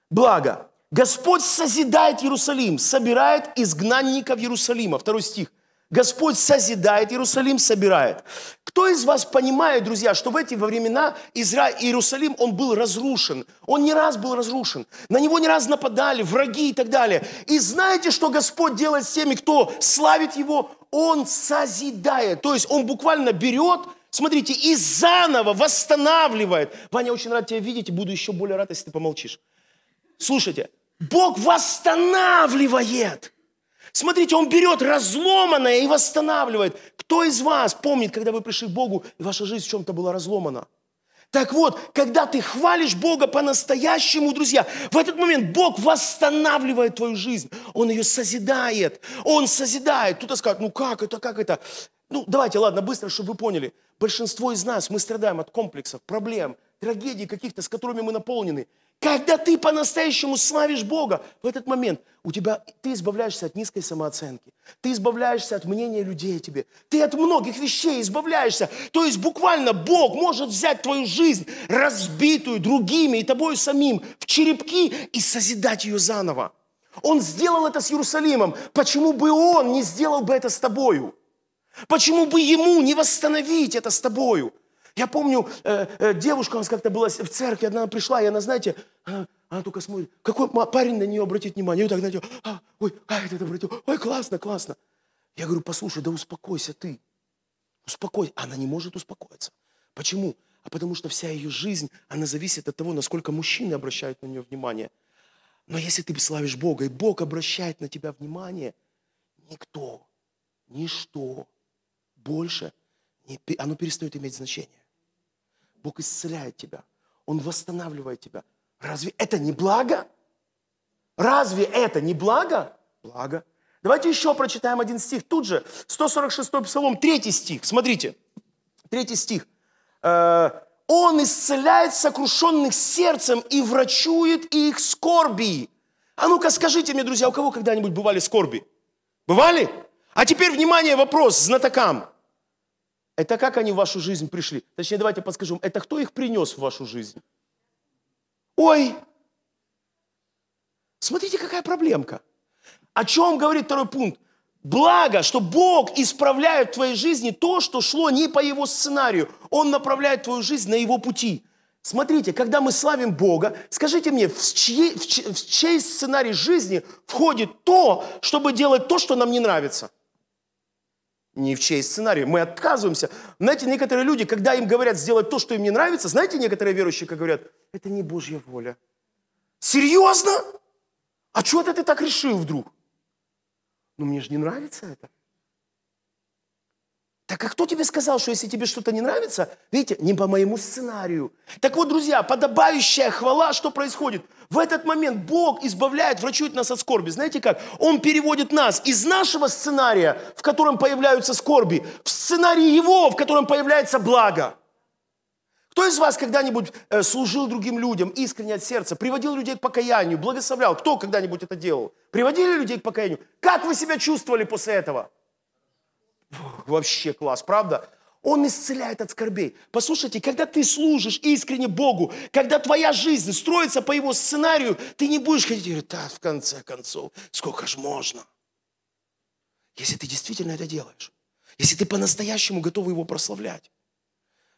[SPEAKER 1] Благо. Господь созидает Иерусалим, собирает изгнанников Иерусалима. Второй стих. Господь созидает, Иерусалим собирает. Кто из вас понимает, друзья, что в эти времена Изра... Иерусалим, он был разрушен. Он не раз был разрушен. На него не раз нападали враги и так далее. И знаете, что Господь делает с теми, кто славит Его? Он созидает. То есть он буквально берет, смотрите, и заново восстанавливает. Ваня, очень рад тебя видеть и буду еще более рад, если ты помолчишь. Слушайте, Бог восстанавливает – Смотрите, он берет разломанное и восстанавливает. Кто из вас помнит, когда вы пришли к Богу, и ваша жизнь в чем-то была разломана? Так вот, когда ты хвалишь Бога по-настоящему, друзья, в этот момент Бог восстанавливает твою жизнь. Он ее созидает. Он созидает. Кто-то скажет, ну как это, как это? Ну, давайте, ладно, быстро, чтобы вы поняли. Большинство из нас, мы страдаем от комплексов, проблем, трагедий каких-то, с которыми мы наполнены. Когда ты по-настоящему славишь Бога, в этот момент у тебя, ты избавляешься от низкой самооценки, ты избавляешься от мнения людей о тебе, ты от многих вещей избавляешься. То есть буквально Бог может взять твою жизнь, разбитую другими и тобой самим, в черепки и созидать ее заново. Он сделал это с Иерусалимом. Почему бы он не сделал бы это с тобою? Почему бы ему не восстановить это с тобою? Я помню, э, э, девушка у нас как-то была в церкви, одна пришла, и она, знаете, она, она только смотрит, какой парень на нее обратит внимание. И вот так на нее, а, ой, а, этот обратил, ой, классно, классно. Я говорю, послушай, да успокойся ты. Успокойся. Она не может успокоиться. Почему? А потому что вся ее жизнь, она зависит от того, насколько мужчины обращают на нее внимание. Но если ты славишь Бога, и Бог обращает на тебя внимание, никто, ничто больше, не, оно перестает иметь значение. Бог исцеляет тебя. Он восстанавливает тебя. Разве это не благо? Разве это не благо? Благо. Давайте еще прочитаем один стих. Тут же, 146-й Псалом, третий стих. Смотрите, третий стих. Э, «Он исцеляет сокрушенных сердцем и врачует их скорби». А ну-ка скажите мне, друзья, у кого когда-нибудь бывали скорби? Бывали? А теперь, внимание, вопрос знатокам. Это как они в вашу жизнь пришли? Точнее, давайте подскажу, это кто их принес в вашу жизнь? Ой! Смотрите, какая проблемка. О чем говорит второй пункт? Благо, что Бог исправляет в твоей жизни то, что шло не по его сценарию. Он направляет твою жизнь на его пути. Смотрите, когда мы славим Бога, скажите мне, в чей, в чей, сценарий жизни входит то, чтобы делать то, что нам не нравится? не в честь сценария. Мы отказываемся. Знаете, некоторые люди, когда им говорят сделать то, что им не нравится, знаете, некоторые верующие как говорят, это не Божья воля. Серьезно? А что это ты так решил вдруг? Ну, мне же не нравится это. Так а кто тебе сказал, что если тебе что-то не нравится, видите, не по моему сценарию. Так вот, друзья, подобающая хвала, что происходит? В этот момент Бог избавляет, врачует нас от скорби. Знаете как? Он переводит нас из нашего сценария, в котором появляются скорби, в сценарий Его, в котором появляется благо. Кто из вас когда-нибудь э, служил другим людям искренне от сердца, приводил людей к покаянию, благословлял? Кто когда-нибудь это делал? Приводили людей к покаянию? Как вы себя чувствовали после этого? вообще класс, правда? Он исцеляет от скорбей. Послушайте, когда ты служишь искренне Богу, когда твоя жизнь строится по его сценарию, ты не будешь ходить и говорить, да, в конце концов, сколько ж можно? Если ты действительно это делаешь, если ты по-настоящему готов его прославлять.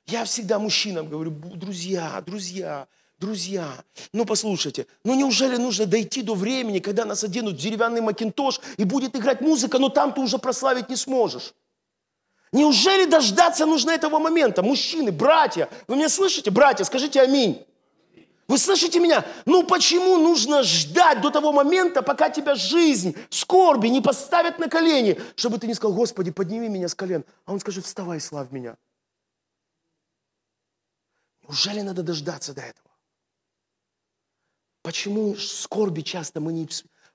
[SPEAKER 1] Я всегда мужчинам говорю, друзья, друзья, Друзья, ну послушайте, ну неужели нужно дойти до времени, когда нас оденут в деревянный макинтош и будет играть музыка, но там ты уже прославить не сможешь? Неужели дождаться нужно этого момента? Мужчины, братья, вы меня слышите? Братья, скажите аминь. Вы слышите меня? Ну почему нужно ждать до того момента, пока тебя жизнь, скорби не поставят на колени, чтобы ты не сказал, Господи, подними меня с колен. А он скажет, вставай, славь меня. Неужели надо дождаться до этого? Почему скорби часто мы не...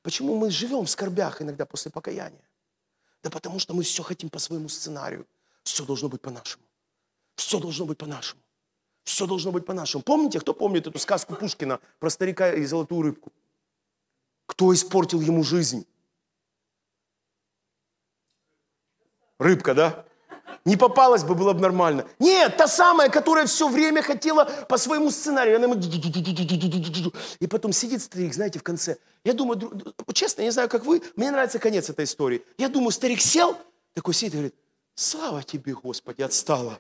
[SPEAKER 1] Почему мы живем в скорбях иногда после покаяния? Да потому что мы все хотим по своему сценарию. Все должно быть по-нашему. Все должно быть по-нашему. Все должно быть по-нашему. Помните, кто помнит эту сказку Пушкина про старика и золотую рыбку? Кто испортил ему жизнь? Рыбка, да? не попалась бы, было бы нормально. Нет, та самая, которая все время хотела по своему сценарию. Она ему... И потом сидит старик, знаете, в конце. Я думаю, честно, я не знаю, как вы, мне нравится конец этой истории. Я думаю, старик сел, такой сидит и говорит, слава тебе, Господи, отстала.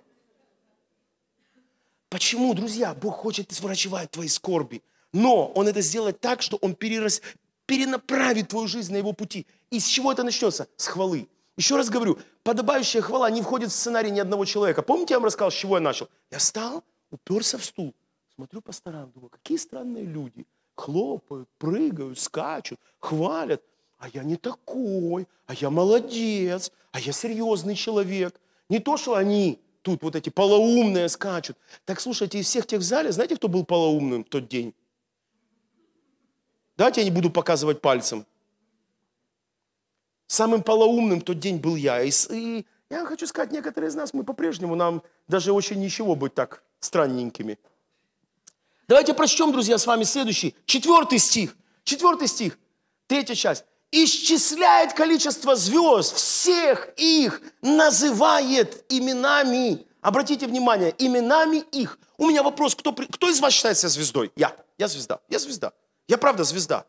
[SPEAKER 1] Почему, друзья, Бог хочет сворачивать твои скорби? Но Он это сделает так, что Он перерас... перенаправит твою жизнь на Его пути. И с чего это начнется? С хвалы. Еще раз говорю, подобающая хвала не входит в сценарий ни одного человека. Помните, я вам рассказал, с чего я начал? Я встал, уперся в стул, смотрю по сторонам, думаю, какие странные люди. Хлопают, прыгают, скачут, хвалят. А я не такой, а я молодец, а я серьезный человек. Не то, что они тут вот эти полоумные скачут. Так слушайте, из всех тех в зале, знаете, кто был полоумным в тот день? Давайте я не буду показывать пальцем. Самым полоумным тот день был я. И, и я хочу сказать, некоторые из нас, мы по-прежнему, нам даже очень ничего быть так странненькими. Давайте прочтем, друзья, с вами следующий, четвертый стих. Четвертый стих, третья часть. «Исчисляет количество звезд, всех их называет именами». Обратите внимание, именами их. У меня вопрос, кто, кто из вас считает себя звездой? Я. Я звезда. Я звезда. Я правда звезда.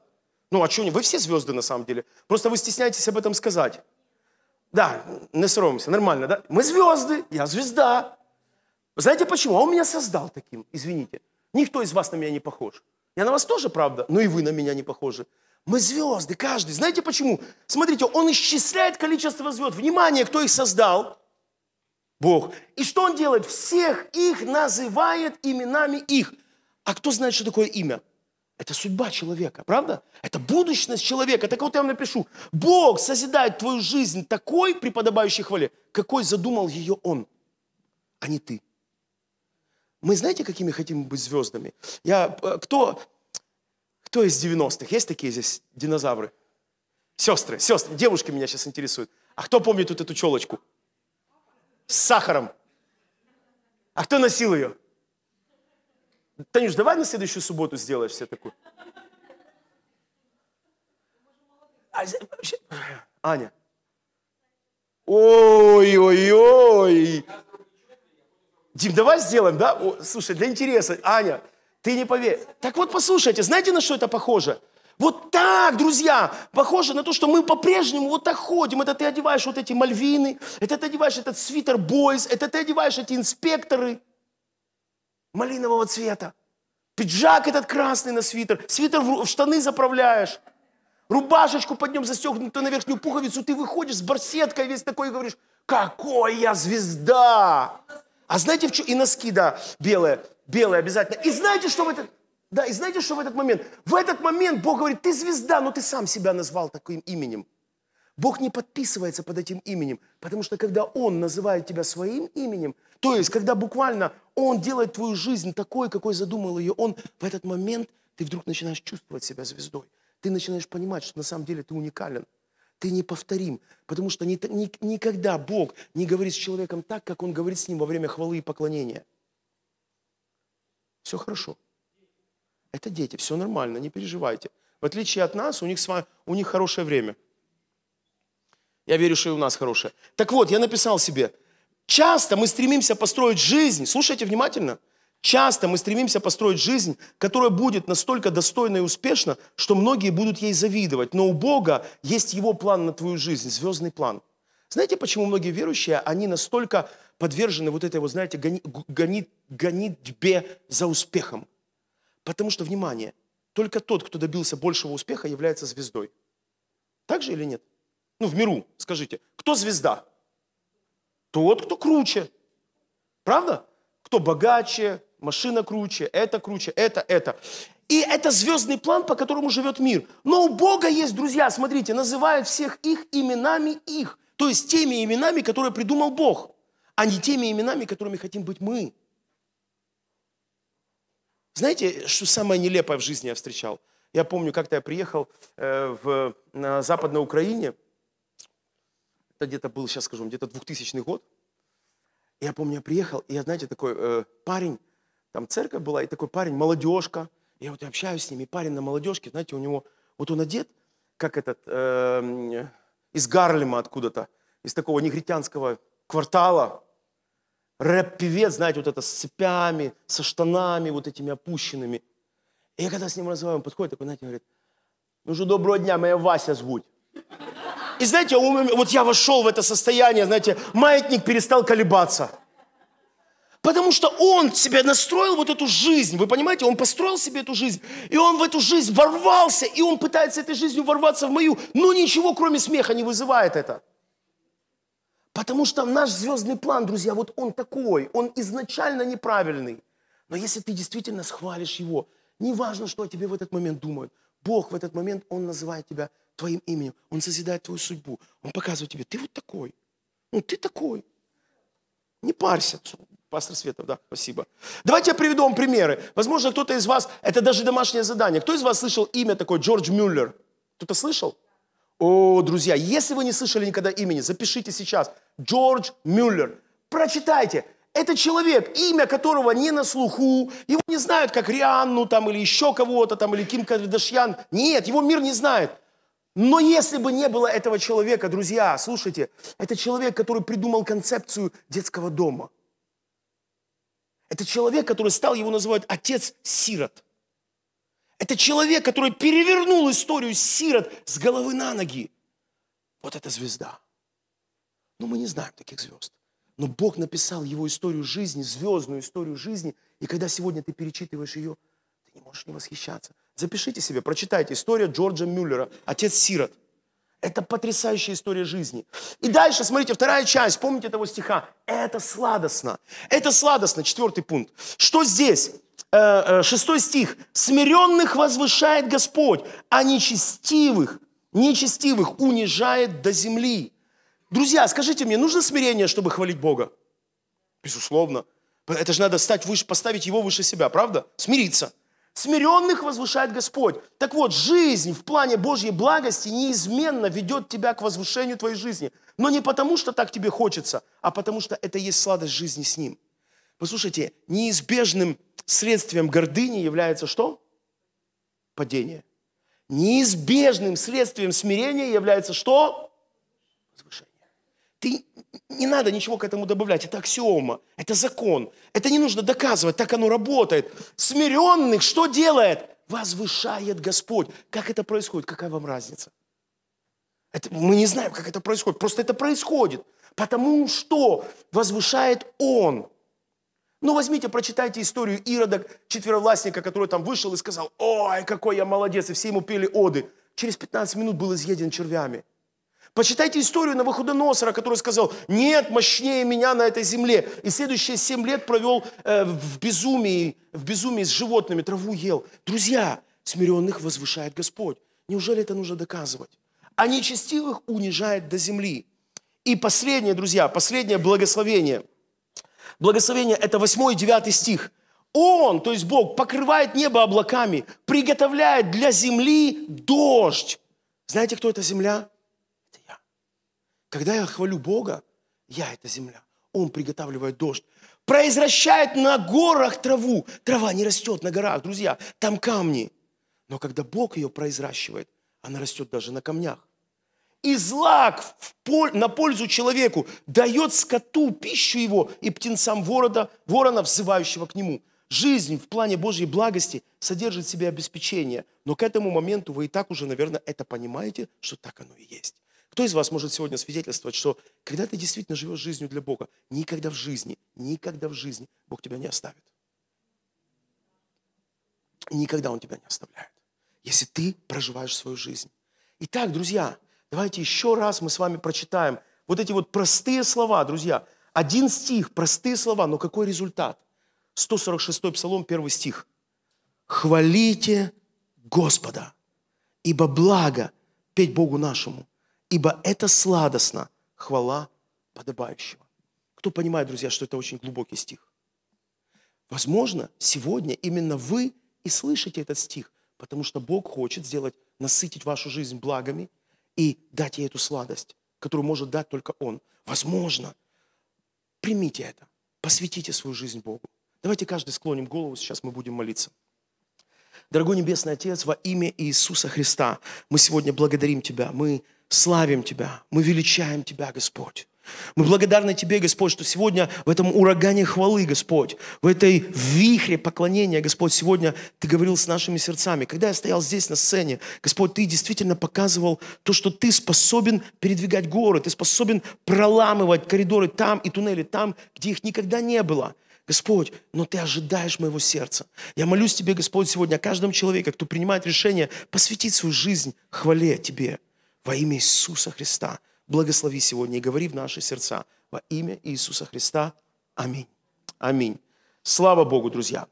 [SPEAKER 1] Ну, а что не? Вы все звезды на самом деле. Просто вы стесняетесь об этом сказать. Да, не соромимся, нормально, да? Мы звезды, я звезда. Знаете почему? А он меня создал таким, извините. Никто из вас на меня не похож. Я на вас тоже, правда, но и вы на меня не похожи. Мы звезды, каждый. Знаете почему? Смотрите, он исчисляет количество звезд. Внимание, кто их создал? Бог. И что он делает? Всех их называет именами их. А кто знает, что такое имя? Это судьба человека, правда? Это будущность человека. Так вот я вам напишу. Бог созидает твою жизнь такой, преподобающей хвале, какой задумал ее Он, а не ты. Мы знаете, какими хотим быть звездами? Я, э, кто, кто из 90-х? Есть такие здесь динозавры? Сестры, сестры, девушки меня сейчас интересуют. А кто помнит вот эту челочку? С сахаром. А кто носил ее? Танюш, давай на следующую субботу сделаешь все такую. А, Аня. Ой-ой-ой. Дим, давай сделаем, да? О, слушай, для интереса. Аня, ты не поверишь. Так вот, послушайте, знаете, на что это похоже? Вот так, друзья, похоже на то, что мы по-прежнему вот так ходим. Это ты одеваешь вот эти мальвины, это ты одеваешь этот свитер бойс, это ты одеваешь эти инспекторы – малинового цвета. Пиджак этот красный на свитер. Свитер в штаны заправляешь. Рубашечку под нем застегнутую на верхнюю пуховицу Ты выходишь с барсеткой весь такой и говоришь, какой я звезда. А знаете, в чем? И носки, да, белые. Белые обязательно. И знаете, что в этот... Да, и знаете, что в этот момент? В этот момент Бог говорит, ты звезда, но ты сам себя назвал таким именем. Бог не подписывается под этим именем, потому что когда Он называет тебя своим именем, то есть когда буквально Он делает твою жизнь такой, какой задумал ее Он, в этот момент ты вдруг начинаешь чувствовать себя звездой. Ты начинаешь понимать, что на самом деле ты уникален, ты неповторим, потому что ни, ни, никогда Бог не говорит с человеком так, как Он говорит с ним во время хвалы и поклонения. Все хорошо. Это дети, все нормально, не переживайте. В отличие от нас, у них, с вами, у них хорошее время. Я верю, что и у нас хорошее. Так вот, я написал себе, часто мы стремимся построить жизнь, слушайте внимательно, часто мы стремимся построить жизнь, которая будет настолько достойна и успешна, что многие будут ей завидовать. Но у Бога есть Его план на твою жизнь, звездный план. Знаете, почему многие верующие, они настолько подвержены вот этой, вот, знаете, гонит гони, гонитьбе за успехом? Потому что, внимание, только тот, кто добился большего успеха, является звездой. Так же или нет? ну, в миру, скажите, кто звезда? Тот, кто круче. Правда? Кто богаче, машина круче, это круче, это, это. И это звездный план, по которому живет мир. Но у Бога есть друзья, смотрите, называют всех их именами их. То есть теми именами, которые придумал Бог, а не теми именами, которыми хотим быть мы. Знаете, что самое нелепое в жизни я встречал? Я помню, как-то я приехал э, в, на Западной Украине, это где-то был, сейчас скажу, где-то 2000 год. Я помню, я приехал, и я, знаете, такой э, парень, там церковь была, и такой парень, молодежка. Я вот общаюсь с ними, парень на молодежке, знаете, у него, вот он одет, как этот, э, из Гарлема откуда-то, из такого негритянского квартала, рэп-певец, знаете, вот это с цепями, со штанами вот этими опущенными. И я когда с ним разговариваю, он подходит такой, знаете, говорит, ну же доброго дня, меня Вася звуть. И знаете, вот я вошел в это состояние, знаете, маятник перестал колебаться. Потому что он себе настроил вот эту жизнь, вы понимаете, он построил себе эту жизнь, и он в эту жизнь ворвался, и он пытается этой жизнью ворваться в мою, но ничего кроме смеха не вызывает это. Потому что наш звездный план, друзья, вот он такой, он изначально неправильный. Но если ты действительно схвалишь его, неважно, что о тебе в этот момент думают – Бог в этот момент, Он называет тебя твоим именем, Он созидает твою судьбу, Он показывает тебе, ты вот такой, ну ты такой. Не парься, пастор Светов, да, спасибо. Давайте я приведу вам примеры. Возможно, кто-то из вас, это даже домашнее задание. Кто из вас слышал имя такое Джордж Мюллер? Кто-то слышал? О, друзья, если вы не слышали никогда имени, запишите сейчас. Джордж Мюллер. Прочитайте. Это человек, имя которого не на слуху, его не знают как Рианну там или еще кого-то там, или Ким Кардашьян. Нет, его мир не знает. Но если бы не было этого человека, друзья, слушайте, это человек, который придумал концепцию детского дома. Это человек, который стал, его называть отец сирот. Это человек, который перевернул историю сирот с головы на ноги. Вот эта звезда. Но ну, мы не знаем таких звезд. Но Бог написал его историю жизни, звездную историю жизни. И когда сегодня ты перечитываешь ее, ты не можешь не восхищаться. Запишите себе, прочитайте историю Джорджа Мюллера, отец сирот. Это потрясающая история жизни. И дальше, смотрите, вторая часть, помните этого стиха. Это сладостно. Это сладостно, четвертый пункт. Что здесь? Э, э, шестой стих. «Смиренных возвышает Господь, а нечестивых, нечестивых унижает до земли». Друзья, скажите мне, нужно смирение, чтобы хвалить Бога? Безусловно. Это же надо стать выше, поставить его выше себя, правда? Смириться. Смиренных возвышает Господь. Так вот, жизнь в плане Божьей благости неизменно ведет тебя к возвышению твоей жизни. Но не потому, что так тебе хочется, а потому, что это есть сладость жизни с Ним. Послушайте, неизбежным следствием гордыни является что? Падение. Неизбежным следствием смирения является что? Возвышение. Ты не надо ничего к этому добавлять. Это аксиома, это закон. Это не нужно доказывать, так оно работает. Смиренных что делает? Возвышает Господь. Как это происходит? Какая вам разница? Это, мы не знаем, как это происходит. Просто это происходит. Потому что возвышает Он. Ну, возьмите, прочитайте историю Ирода, четверовластника, который там вышел и сказал, ой, какой я молодец, и все ему пели оды. Через 15 минут был изъеден червями. Почитайте историю Навуходоносора, который сказал, нет мощнее меня на этой земле. И следующие семь лет провел э, в безумии, в безумии с животными, траву ел. Друзья, смиренных возвышает Господь. Неужели это нужно доказывать? А нечестивых унижает до земли. И последнее, друзья, последнее благословение. Благословение – это 8 и 9 стих. Он, то есть Бог, покрывает небо облаками, приготовляет для земли дождь. Знаете, кто эта земля? Когда я хвалю Бога, я – это земля. Он приготавливает дождь, произвращает на горах траву. Трава не растет на горах, друзья, там камни. Но когда Бог ее произращивает, она растет даже на камнях. И злак пол, на пользу человеку дает скоту пищу его и птенцам ворода, ворона, взывающего к нему. Жизнь в плане Божьей благости содержит в себе обеспечение, но к этому моменту вы и так уже, наверное, это понимаете, что так оно и есть. Кто из вас может сегодня свидетельствовать, что когда ты действительно живешь жизнью для Бога, никогда в жизни, никогда в жизни Бог тебя не оставит. Никогда Он тебя не оставляет, если ты проживаешь свою жизнь. Итак, друзья, давайте еще раз мы с вами прочитаем вот эти вот простые слова, друзья. Один стих, простые слова, но какой результат? 146 Псалом, первый стих. «Хвалите Господа, ибо благо петь Богу нашему, ибо это сладостно, хвала подобающего. Кто понимает, друзья, что это очень глубокий стих? Возможно, сегодня именно вы и слышите этот стих, потому что Бог хочет сделать, насытить вашу жизнь благами и дать ей эту сладость, которую может дать только Он. Возможно. Примите это. Посвятите свою жизнь Богу. Давайте каждый склоним голову, сейчас мы будем молиться. Дорогой Небесный Отец, во имя Иисуса Христа, мы сегодня благодарим Тебя. Мы славим Тебя, мы величаем Тебя, Господь. Мы благодарны Тебе, Господь, что сегодня в этом урагане хвалы, Господь, в этой вихре поклонения, Господь, сегодня Ты говорил с нашими сердцами. Когда я стоял здесь на сцене, Господь, Ты действительно показывал то, что Ты способен передвигать горы, Ты способен проламывать коридоры там и туннели там, где их никогда не было. Господь, но Ты ожидаешь моего сердца. Я молюсь Тебе, Господь, сегодня о каждом человеке, кто принимает решение посвятить свою жизнь хвале Тебе – во имя Иисуса Христа. Благослови сегодня и говори в наши сердца во имя Иисуса Христа. Аминь. Аминь. Слава Богу, друзья.